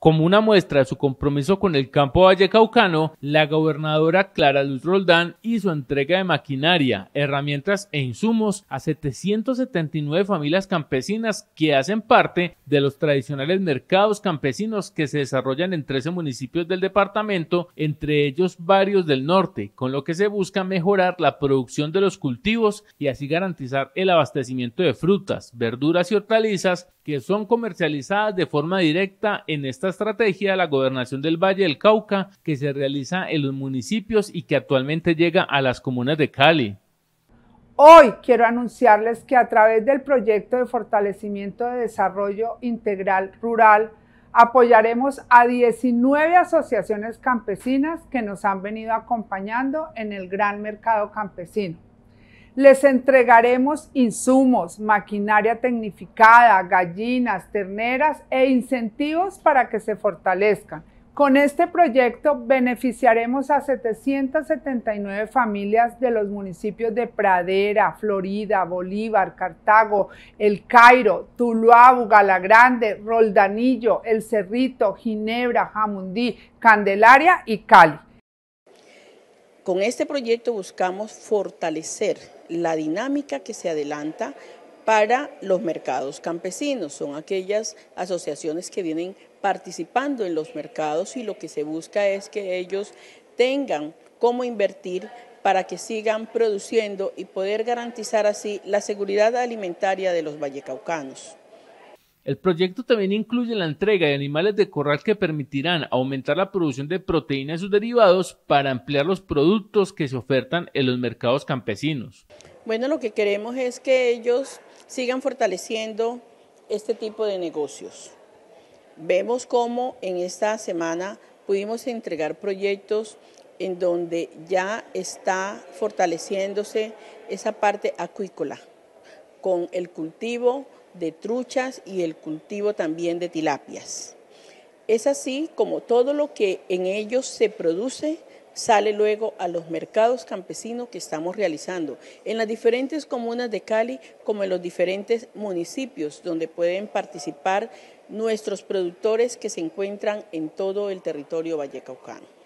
Como una muestra de su compromiso con el campo vallecaucano, la gobernadora Clara Luz Roldán hizo entrega de maquinaria, herramientas e insumos a 779 familias campesinas que hacen parte de los tradicionales mercados campesinos que se desarrollan en 13 municipios del departamento, entre ellos varios del norte, con lo que se busca mejorar la producción de los cultivos y así garantizar el abastecimiento de frutas, verduras y hortalizas que son comercializadas de forma directa en estas estrategia estrategia la gobernación del Valle del Cauca que se realiza en los municipios y que actualmente llega a las comunas de Cali. Hoy quiero anunciarles que a través del proyecto de fortalecimiento de desarrollo integral rural apoyaremos a 19 asociaciones campesinas que nos han venido acompañando en el gran mercado campesino. Les entregaremos insumos, maquinaria tecnificada, gallinas, terneras e incentivos para que se fortalezcan. Con este proyecto beneficiaremos a 779 familias de los municipios de Pradera, Florida, Bolívar, Cartago, El Cairo, Tuluá, Bugalagrande, Roldanillo, El Cerrito, Ginebra, Jamundí, Candelaria y Cali. Con este proyecto buscamos fortalecer la dinámica que se adelanta para los mercados campesinos. Son aquellas asociaciones que vienen participando en los mercados y lo que se busca es que ellos tengan cómo invertir para que sigan produciendo y poder garantizar así la seguridad alimentaria de los vallecaucanos. El proyecto también incluye la entrega de animales de corral que permitirán aumentar la producción de proteínas y sus derivados para ampliar los productos que se ofertan en los mercados campesinos. Bueno, lo que queremos es que ellos sigan fortaleciendo este tipo de negocios. Vemos cómo en esta semana pudimos entregar proyectos en donde ya está fortaleciéndose esa parte acuícola con el cultivo de truchas y el cultivo también de tilapias. Es así como todo lo que en ellos se produce sale luego a los mercados campesinos que estamos realizando en las diferentes comunas de Cali como en los diferentes municipios donde pueden participar nuestros productores que se encuentran en todo el territorio vallecaucano.